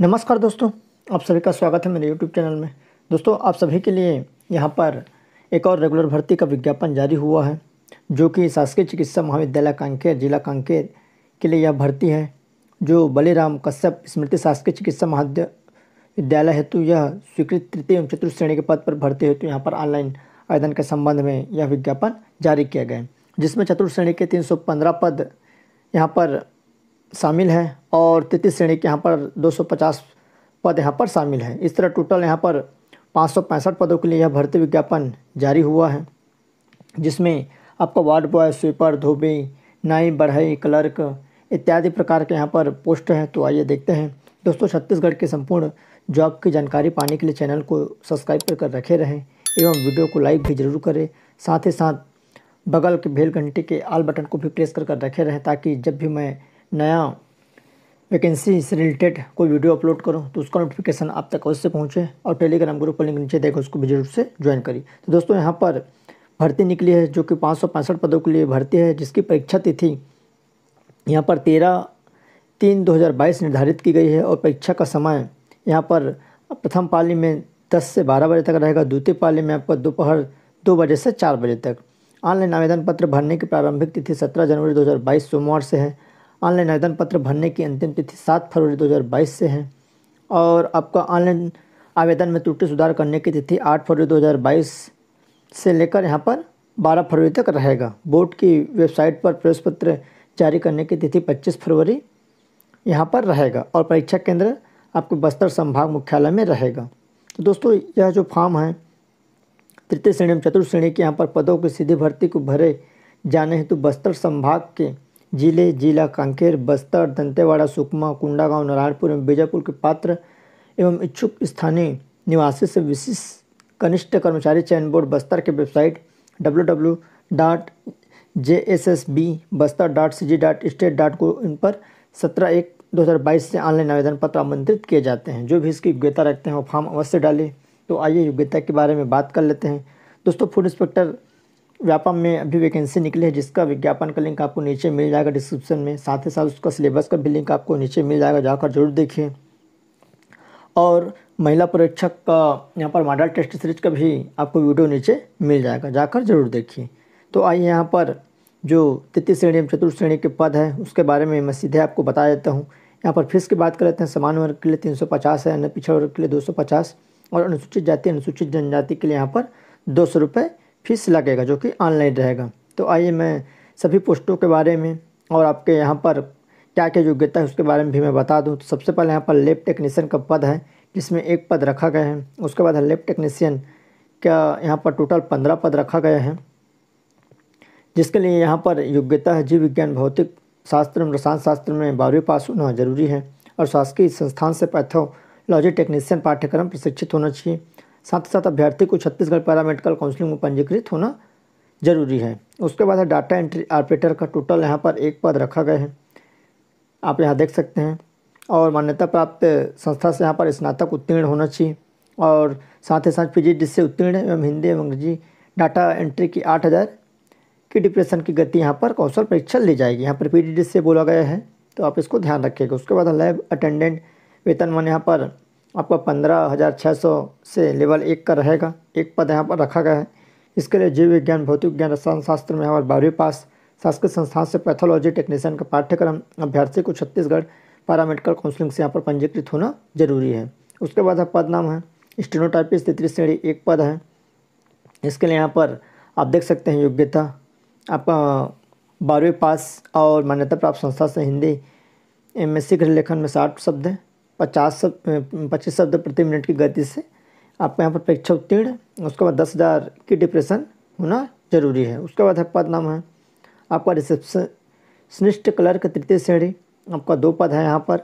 नमस्कार दोस्तों आप सभी का स्वागत है मेरे यूट्यूब चैनल में दोस्तों आप सभी के लिए यहाँ पर एक और रेगुलर भर्ती का विज्ञापन जारी हुआ है जो कि शासकीय चिकित्सा महाविद्यालय कांकेर जिला कांकेर के लिए यह भर्ती है जो बलिराम कश्यप स्मृति शासकीय चिकित्सा महाविद्यालय हेतु यह स्वीकृत तृतीय एवं चतुर्थ श्रेणी के पद पर भर्ती हेतु तो यहाँ पर ऑनलाइन आवेदन के संबंध में यह विज्ञापन जारी किया गया जिसमें चतुर्थ श्रेणी के तीन पद यहाँ पर शामिल है और तृतीय श्रेणी के यहाँ पर 250 पद यहाँ पर शामिल हैं इस तरह टोटल यहाँ पर पाँच पदों के लिए यह भर्ती विज्ञापन जारी हुआ है जिसमें आपको वार्ड बॉय स्वीपर धोबी नाई बढ़ई क्लर्क इत्यादि प्रकार के यहाँ पर पोस्ट हैं तो आइए देखते हैं दोस्तों छत्तीसगढ़ के संपूर्ण जॉब की जानकारी पाने के लिए चैनल को सब्सक्राइब कर रखे रहें एवं वीडियो को लाइक भी ज़रूर करें साथ ही साथ बगल के भेल घंटे के आल बटन को भी प्रेस कर कर रखे रहें ताकि जब भी मैं नया वैकेंसी से रिलेटेड कोई वीडियो अपलोड करो तो उसका नोटिफिकेशन आप तक अवश्य पहुँचे और टेलीग्राम ग्रुप का लिंक नीचे देखो उसको भी जरूर से ज्वाइन करी तो दोस्तों यहाँ पर भर्ती निकली है जो कि पाँच पदों के लिए भर्ती है जिसकी परीक्षा तिथि यहाँ पर तेरह तीन 2022 निर्धारित की गई है और परीक्षा का समय यहाँ पर प्रथम पाली में दस से बारह बजे तक रहेगा द्वितीय पाली में आपका दोपहर दो, दो बजे से चार बजे तक ऑनलाइन आवेदन पत्र भरने की प्रारंभिक तिथि सत्रह जनवरी 2022 सोमवार से है ऑनलाइन आवेदन पत्र भरने की अंतिम तिथि सात फरवरी 2022 से है और आपका ऑनलाइन आवेदन में त्रुटि सुधार करने की तिथि आठ फरवरी 2022 से लेकर यहाँ पर बारह फरवरी तक रहेगा बोर्ड की वेबसाइट पर प्रवेश पत्र जारी करने की तिथि पच्चीस फरवरी यहाँ पर रहेगा और परीक्षा केंद्र आपके बस्तर संभाग मुख्यालय में रहेगा तो दोस्तों यह जो फॉर्म है तृतीय श्रेणी एवं चतुर्थ श्रेणी के यहाँ पर पदों की सीधी भर्ती को भरे जाने हेतु बस्तर संभाग के जिले जिला कांकेर बस्तर दंतेवाड़ा सुकमा कुंडागांव नारायणपुर एवं बीजापुर के पात्र एवं इच्छुक स्थानीय निवासी से विशिष्ट कनिष्ठ कर्मचारी चयन बोर्ड बस्तर के website W W dot J S S B Bastar dot C G dot state dot co in पर सत्रह एक दो हज़ार बाईस से ऑनलाइन आवेदन पत्र आमंत्रित किए जाते हैं जो भी इसकी योग्यता रखते हैं वो फॉर्म अवश्य डालें तो आइए योग्यता के बारे में बात कर लेते हैं दोस्तों फूड इंस्पेक्टर व्यापम में अभी वैकेंसी निकली है जिसका विज्ञापन का लिंक आपको नीचे मिल जाएगा डिस्क्रिप्शन में साथ ही साथ उसका सिलेबस का भी लिंक आपको नीचे मिल जाएगा जाकर जरूर देखिए और महिला परीक्षक का यहाँ पर मॉडल टेस्ट सीरीज का भी आपको वीडियो नीचे मिल जाएगा जाकर जरूर देखिए तो आइए यहाँ पर जो तृतीय श्रेणी एवं चतुर्थ श्रेणी के पद है उसके बारे में मैं सीधे आपको बता देता हूँ यहाँ पर फीस की बात कर लेते हैं सामान्य वर्ग के लिए तीन सौ पचास है अन्य पिछड़ा वर्ग के लिए दो सौ पचास और अनुसूचित जाति अनुसूचित जनजाति के लिए यहाँ पर दो सौ रुपये फीस लगेगा जो कि ऑनलाइन रहेगा तो आइए मैं सभी पोस्टों के बारे में और आपके यहाँ पर क्या क्या योग्यता है उसके बारे में भी मैं बता दूँ तो सबसे पहले यहाँ पर लेब टेक्नीशियन का पद है जिसमें एक पद रखा गया है उसके बाद है लेब टेक्नीशियन का यहाँ पर टोटल पंद्रह पद रखा गया है जिसके लिए यहाँ पर योग्यता है जीव विज्ञान भौतिक शास्त्र एवं रसायन शास्त्र में बारहवीं पास होना जरूरी है और शासकीय संस्थान से पैथोलॉजी टेक्नीशियन पाठ्यक्रम प्रशिक्षित होना चाहिए साथ ही साथ अभ्यर्थी को छत्तीसगढ़ पैरा मेडिकल काउंसिलिंग में पंजीकृत होना जरूरी है उसके बाद है डाटा एंट्री ऑपरेटर का टोटल यहाँ पर एक पद रखा गया है आप यहाँ देख सकते हैं और मान्यता प्राप्त संस्था से यहाँ पर स्नातक उत्तीर्ण होना चाहिए और साथ ही साथ पी से उत्तीर्ण एवं हिंदी एवं अंग्रेजी डाटा एंट्री की आठ हज़ार की डिप्रेशन की गति यहाँ पर कौशल परीक्षा ली जाएगी यहाँ पर पी से बोला गया है तो आप इसको ध्यान रखिएगा उसके बाद लैब अटेंडेंट वेतनमान यहाँ पर आपका पंद्रह हज़ार छः सौ से लेवल एक का रहेगा एक पद यहाँ पर रखा गया है इसके लिए जीव विज्ञान भौतिक विज्ञान रसायन शास्त्र में हमारे बारहवीं पास शासकीय संस्थान से पैथोलॉजी टेक्नीशियन का पाठ्यक्रम अभ्यर्थी को छत्तीसगढ़ पैरामेडिकल काउंसिलिंग से यहाँ पर पंजीकृत होना जरूरी है उसके बाद है पद नाम है स्टेनोटाइपिस तीसरी श्रेणी एक पद है इसके लिए यहाँ पर आप देख सकते हैं योग्यता आपका बारहवीं पास और मान्यता प्राप्त संस्था से हिंदी एम एस सी लेखन में साठ शब्द हैं पचास शब्द पच्चीस शब्द प्रति मिनट की गति से आपका यहाँ पर परीक्षा उत्तीर्ण उसके बाद दस हज़ार की डिप्रेशन होना जरूरी है उसके बाद है पद नाम है आपका रिसेप्शनिस्ट क्लर्क तृतीय श्रेणी आपका दो पद है यहाँ पर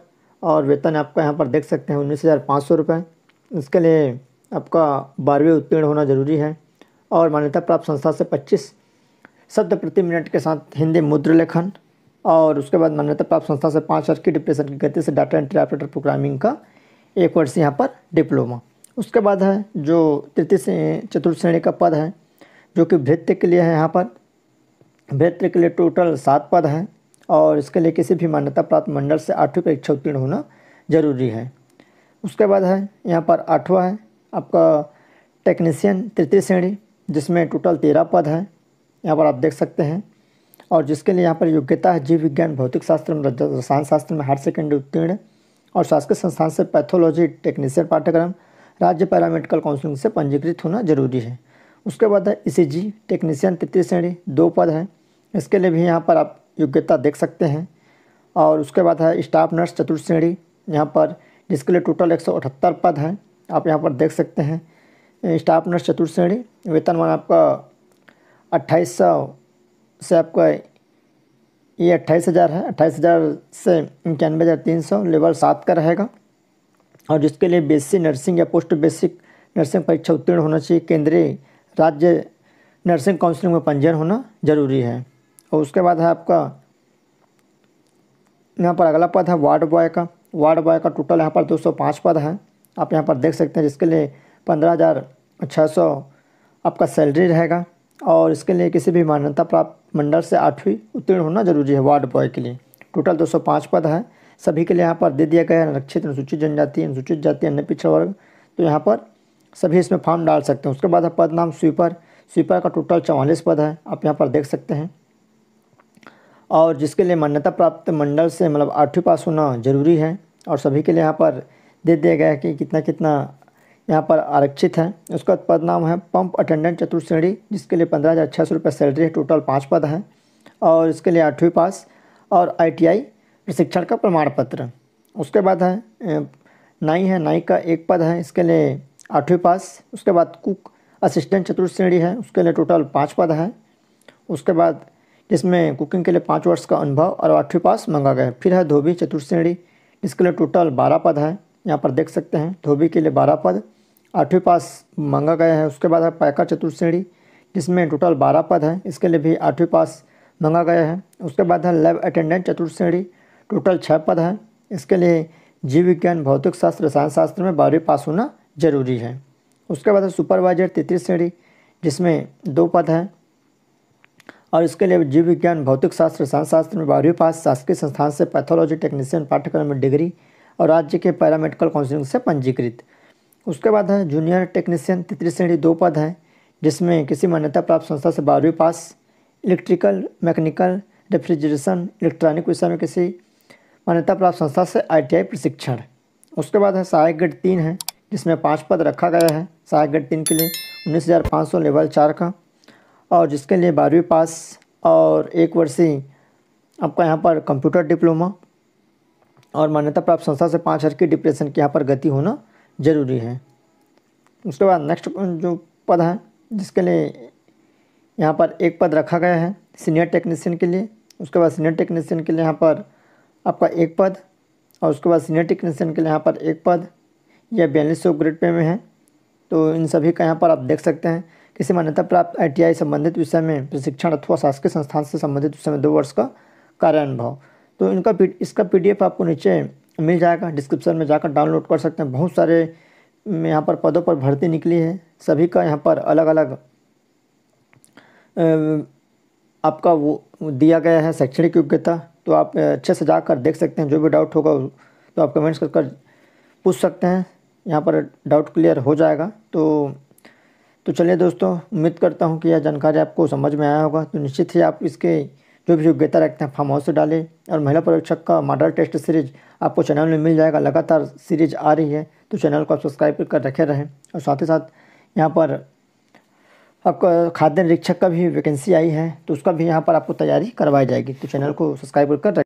और वेतन आपका यहाँ पर देख सकते हैं उन्नीस हज़ार पाँच सौ रुपये इसके लिए आपका बारहवीं उत्तीर्ण होना जरूरी है और मान्यता प्राप्त संस्था से पच्चीस शब्द प्रति मिनट के साथ हिंदी मुद्र लेखन और उसके बाद मान्यता प्राप्त संस्था से पाँच वर्ष की डिप्रेशन की गति से डाटा ऑपरेटर प्रोग्रामिंग का एक वर्ष यहाँ पर डिप्लोमा उसके बाद है जो तृतीय चतुर्थ श्रेणी का पद है जो कि भृत्य के लिए है यहाँ पर भृत्य के लिए टोटल सात पद हैं और इसके लिए किसी भी मान्यता प्राप्त मंडल से आठवीं परीक्षा उत्तीर्ण होना जरूरी है उसके बाद है यहाँ पर आठवां है आपका टेक्नीशियन तृतीय श्रेणी जिसमें टोटल तेरह पद हैं यहाँ पर आप देख सकते हैं और जिसके लिए यहाँ पर योग्यता है जीव विज्ञान भौतिक शास्त्र में रसायन शास्त्र में हायर सेकेंडरी उत्तीर्ण और शासकीय संस्थान से पैथोलॉजी टेक्नीशियन पाठ्यक्रम राज्य पैरामेडिकल काउंसिलिंग से पंजीकृत होना जरूरी है उसके बाद है ई e सी टेक्नीशियन तृतीय श्रेणी दो पद हैं इसके लिए भी यहाँ पर आप योग्यता देख सकते हैं और उसके बाद है स्टाफ नर्स चतुर्थ श्रेणी यहाँ पर जिसके लिए टोटल एक पद हैं आप यहाँ पर देख सकते हैं स्टाफ नर्स चतुर्थ श्रेणी वेतनमान आपका अट्ठाईस सौ से आपका ये अट्ठाईस हज़ार है अट्ठाईस हज़ार से इक्यानवे हज़ार तीन सौ लेवल सात का रहेगा और जिसके लिए बेसिक नर्सिंग या पोस्ट बेसिक नर्सिंग परीक्षा उत्तीर्ण होना चाहिए केंद्रीय राज्य नर्सिंग काउंसिलिंग में पंजीयन होना जरूरी है और उसके बाद है आपका यहाँ पर अगला पद है वार्ड बॉय का वार्ड बॉय का टोटल यहाँ पर 205 पद है आप यहाँ पर देख सकते हैं जिसके लिए पंद्रह हज़ार छः सौ आपका सैलरी रहेगा और इसके लिए किसी भी मान्यता प्राप्त मंडल से आठवीं उत्तीर्ण होना जरूरी है वार्ड बॉय के लिए टोटल 205 पद हैं सभी के लिए यहाँ पर दे दिया गया है अनुरक्षित अनुसूचित जनजाति अनुसूचित जाति अन्य पिछड़ा वर्ग तो यहाँ पर सभी इसमें फॉर्म डाल सकते हैं उसके बाद है पद नाम स्वीपर स्वीपर का टोटल चवालीस पद है आप यहाँ पर देख सकते हैं और जिसके लिए मान्यता प्राप्त मंडल से मतलब आठवीं पास होना जरूरी है और सभी के लिए यहाँ पर दे दिया गया है कि कितना कितना यहाँ पर आरक्षित है उसका पद नाम है पंप अटेंडेंट चतुर्थ श्रेणी जिसके लिए पंद्रह हज़ार छः सौ रुपये सैलरी है टोटल पाँच पद हैं और इसके लिए आठवीं पास और आईटीआई प्रशिक्षण का प्रमाण पत्र उसके बाद है नाई है नाई का एक पद है इसके लिए आठवीं पास उसके बाद कुक असिस्टेंट चतुर्थ श्रेणी है उसके लिए टोटल पाँच पद हैं उसके बाद जिसमें कुकिंग के लिए पाँच वर्ष का अनुभव और आठवीं पास मंगा गया फिर है धोबी चतुर्थ श्रेणी इसके लिए टोटल बारह पद हैं यहाँ पर देख सकते हैं धोबी के लिए बारह पद आठवीं पास मांगा गया है उसके बाद है पैका चतुर्थ श्रेणी जिसमें टोटल बारह पद हैं इसके लिए भी आठवीं पास मांगा गया है उसके बाद है लैब अटेंडेंट चतुर्थ श्रेणी टोटल छः पद हैं इसके लिए जीव विज्ञान भौतिक शास्त्र रसायन शास्त्र में बारहवीं पास होना जरूरी है उसके बाद है सुपरवाइजर तृतीय श्रेणी जिसमें दो पद हैं और इसके लिए जीव विज्ञान भौतिक शास्त्र रसायन शास्त्र में बारहवीं पास शासकीय संस्थान से पैथोलॉजी टेक्नीशियन पाठ्यक्रम में डिग्री और राज्य के पैरामेडिकल काउंसिलिंग से पंजीकृत उसके बाद है जूनियर टेक्नीशियन तृतीय श्रेणी दो पद हैं जिसमें किसी मान्यता प्राप्त संस्था से बारहवीं pass electrical mechanical refrigeration electronic विषय में किसी मान्यता प्राप्त संस्था से आईटीआई प्रशिक्षण उसके बाद है सहायक ग्रेड तीन है जिसमें पाँच पद रखा गया है सहायक ग्रेड तीन के लिए उन्नीस हज़ार पाँच सौ लेवल चार का और जिसके लिए बारहवीं पास और एक वर्षीय आपका यहाँ पर कंप्यूटर डिप्लोमा और मान्यता प्राप्त संस्था से पाँच हर की डिप्रेशन की यहाँ पर गति होना ज़रूरी है उसके बाद नेक्स्ट जो पद है जिसके लिए यहाँ पर एक पद रखा गया है सीनियर टेक्नीशियन के लिए उसके बाद सीनियर टेक्नीशियन के लिए यहाँ पर आपका एक पद और उसके बाद सीनियर टेक्नीशियन के लिए यहाँ पर एक पद यह बयालीस सौ ग्रेड पे में है तो इन सभी का यहाँ पर आप देख सकते हैं किसी मान्यता प्राप्त आईटीआई संबंधित विषय में प्रशिक्षण अथवा शासकीय संस्थान से संबंधित विषय में दो वर्ष का कार्य अनुभव तो इनका इसका पी आपको नीचे मिल जाएगा डिस्क्रिप्शन में जाकर डाउनलोड कर सकते हैं बहुत सारे हम्म, यहाँ पर पदों पर भर्ती निकली है सभी का यहाँ पर अलग अलग आपका वो दिया गया है शैक्षणिक योग्यता तो आप अच्छे से जाकर देख सकते हैं जो भी डाउट होगा तो आप कमेंट्स कर कर पूछ सकते हैं यहाँ पर डाउट क्लियर हो जाएगा तो तो चलिए दोस्तों उम्मीद करता हूँ कि यह जानकारी आपको समझ में आया होगा तो निश्चित ही आप इसके जो भी योग्यता रखते हैं फॉर्म हाउस से डालें और महिला परीक्षक का मॉडल टेस्ट सीरीज आपको चैनल में मिल जाएगा लगातार सीरीज आ रही है तो चैनल को आप सब्सक्राइब कर रखे रहें और साथ ही साथ यहाँ पर आपका खाद्य निरीक्षक का भी वैकेंसी आई है तो उसका भी यहाँ पर आपको तैयारी करवाई जाएगी तो चैनल को सब्सक्राइब कर